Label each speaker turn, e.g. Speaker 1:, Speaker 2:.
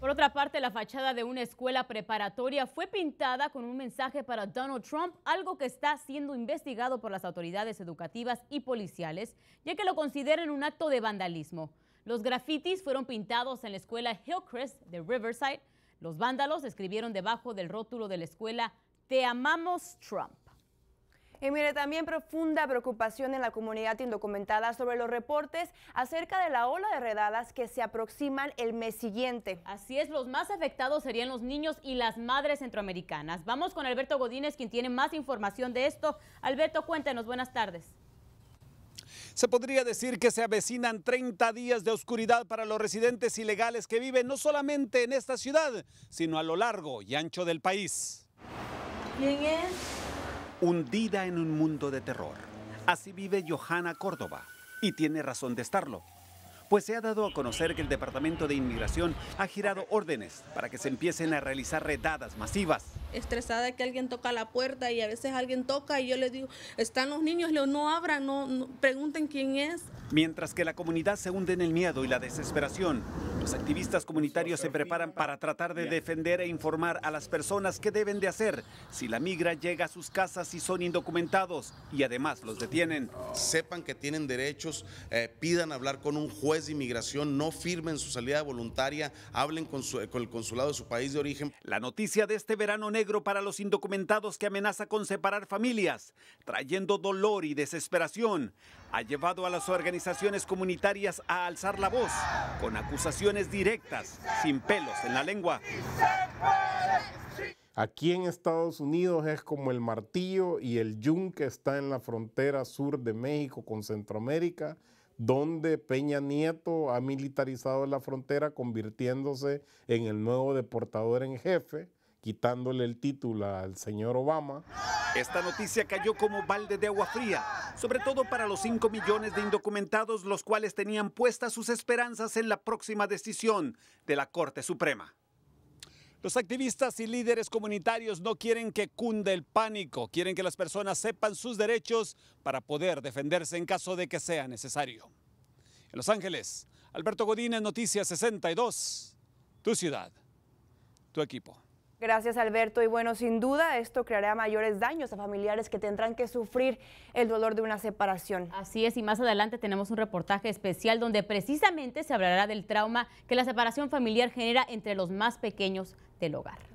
Speaker 1: Por otra parte, la fachada de una escuela preparatoria fue pintada con un mensaje para Donald Trump, algo que está siendo investigado por las autoridades educativas y policiales, ya que lo consideran un acto de vandalismo. Los grafitis fueron pintados en la escuela Hillcrest de Riverside. Los vándalos escribieron debajo del rótulo de la escuela Te amamos Trump. Y eh, mire, también profunda preocupación en la comunidad indocumentada sobre los reportes acerca de la ola de redadas que se aproximan el mes siguiente. Así es, los más afectados serían los niños y las madres centroamericanas. Vamos con Alberto Godínez, quien tiene más información de esto. Alberto, cuéntanos, buenas tardes.
Speaker 2: Se podría decir que se avecinan 30 días de oscuridad para los residentes ilegales que viven no solamente en esta ciudad, sino a lo largo y ancho del país.
Speaker 1: ¿Quién es?
Speaker 2: hundida en un mundo de terror. Así vive Johanna Córdoba, y tiene razón de estarlo, pues se ha dado a conocer que el Departamento de Inmigración ha girado órdenes para que se empiecen a realizar redadas masivas.
Speaker 1: Estresada que alguien toca la puerta y a veces alguien toca y yo le digo, están los niños, no abran, pregunten quién es.
Speaker 2: Mientras que la comunidad se hunde en el miedo y la desesperación, activistas comunitarios se preparan para tratar de defender e informar a las personas qué deben de hacer si la migra llega a sus casas y son indocumentados y además los detienen. Sepan que tienen derechos, eh, pidan hablar con un juez de inmigración, no firmen su salida voluntaria, hablen con el consulado de su país de origen. La noticia de este verano negro para los indocumentados que amenaza con separar familias, trayendo dolor y desesperación, ha llevado a las organizaciones comunitarias a alzar la voz con acusaciones directas, sin pelos en la lengua.
Speaker 3: Aquí en Estados Unidos es como el martillo y el yunque está en la frontera sur de México con Centroamérica, donde Peña Nieto ha militarizado la frontera convirtiéndose en el nuevo deportador en jefe quitándole el título al señor Obama.
Speaker 2: Esta noticia cayó como balde de agua fría, sobre todo para los 5 millones de indocumentados los cuales tenían puestas sus esperanzas en la próxima decisión de la Corte Suprema. Los activistas y líderes comunitarios no quieren que cunde el pánico, quieren que las personas sepan sus derechos para poder defenderse en caso de que sea necesario. En Los Ángeles, Alberto Godínez, Noticias 62, tu ciudad, tu equipo.
Speaker 1: Gracias Alberto y bueno, sin duda esto creará mayores daños a familiares que tendrán que sufrir el dolor de una separación. Así es y más adelante tenemos un reportaje especial donde precisamente se hablará del trauma que la separación familiar genera entre los más pequeños del hogar.